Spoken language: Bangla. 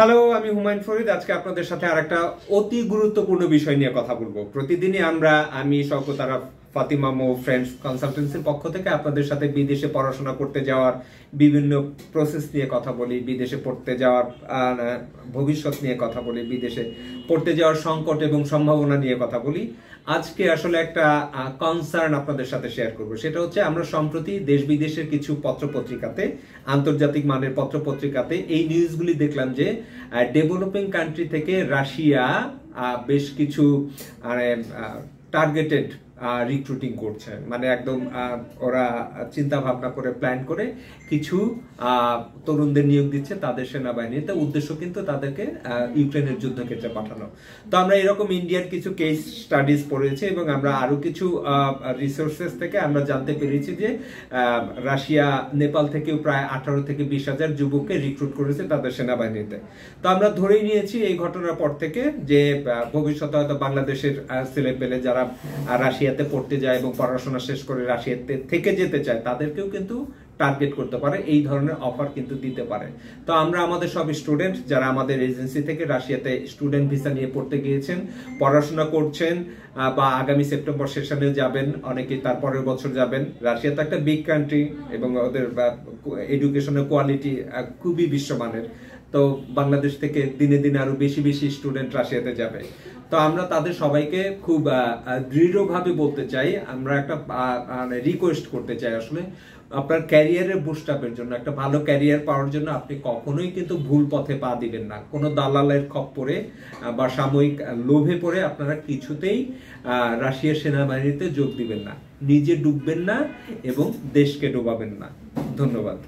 হ্যালো আমি হুমায়ুন ফরিদ আজকে আপনাদের সাথে আর একটা অতি গুরুত্বপূর্ণ বিষয় নিয়ে কথা বলবো প্রতিদিনই আমরা আমি শওকত তারা ফাতিমা মো ফ্রেন্ডস কনসালটেন্সির পক্ষ থেকে আপনাদের সাথে বিদেশে পড়াশোনা করতে যাওয়ার বিভিন্ন প্রসেস নিয়ে কথা বলি বিদেশে পড়তে যাওয়ার ভবিষ্যৎ নিয়ে কথা বলি বিদেশে পড়তে যাওয়ার সংকট এবং সম্ভাবনা নিয়ে কথা বলি আজকে আসলে একটা কনসার্ন আপনাদের সাথে শেয়ার করব সেটা হচ্ছে আমরা সম্প্রতি দেশ বিদেশের কিছু পত্রপত্রিকাতে আন্তর্জাতিক মানের পত্রপত্রিকাতে এই নিউজগুলি দেখলাম যে ডেভেলপিং কান্ট্রি থেকে রাশিয়া বেশ কিছু টার্গেটেড মানে, রিক্রুটিং করছে মানে একদম ওরা চিন্তা ভাবনা করে প্ল্যান করে কিছু তরুণদের নিয়োগ দিচ্ছে তাদের সেনাবাহিনীতে উদ্দেশ্য কিন্তু তাদেরকে ইউক্রেনের যুদ্ধক্ষেত্রে পাঠানো তো আমরা এরকম ইন্ডিয়ার কিছু কেস স্টাডিজ পড়েছি এবং আমরা আরও কিছু রিসোর্সেস থেকে আমরা জানতে পেরেছি যে রাশিয়া নেপাল থেকেও প্রায় আঠারো থেকে বিশ হাজার যুবককে রিক্রুট করেছে তাদের সেনাবাহিনীতে তো আমরা ধরেই নিয়েছি এই ঘটনার পর থেকে যে ভবিষ্যতে হয়তো বাংলাদেশের ছেলে পেলে যারা রাশিয়া ইন্ডিয়াতে পড়তে যায় এবং পড়াশোনা শেষ করে রাশিয়াতে থেকে যেতে চায় তাদেরকেও কিন্তু টার্গেট করতে পারে এই ধরনের অফার কিন্তু দিতে পারে তো আমরা আমাদের সব স্টুডেন্ট যারা আমাদের এজেন্সি থেকে রাশিয়াতে স্টুডেন্ট ভিসা নিয়ে পড়তে গিয়েছেন পড়াশোনা করছেন বা আগামী সেপ্টেম্বর সেশনে যাবেন অনেকে তার পরের বছর যাবেন রাশিয়া তো একটা বিগ কান্ট্রি এবং ওদের এডুকেশনের কোয়ালিটি খুবই বিশ্বমানের তো বাংলাদেশ থেকে দিনে দিনে আরো বেশি বেশি স্টুডেন্ট রাশিয়াতে যাবে তো আমরা তাদের সবাইকে খুব দৃঢ়ভাবে বলতে চাই আমরা একটা রিকোয়েস্ট মানে করতে চাই আসলে আপনার ক্যারিয়ারের বুস্টাপের জন্য একটা ভালো ক্যারিয়ার পাওয়ার জন্য আপনি কখনোই কিন্তু ভুল পথে পা দিবেন না কোনো দালালের খপ্পরে বা সাময়িক লোভে পড়ে আপনারা কিছুতেই রাশিয়ার সেনাবাহিনীতে যোগ দিবেন না নিজে ডুববেন না এবং দেশকে ডোবাবেন না ধন্যবাদ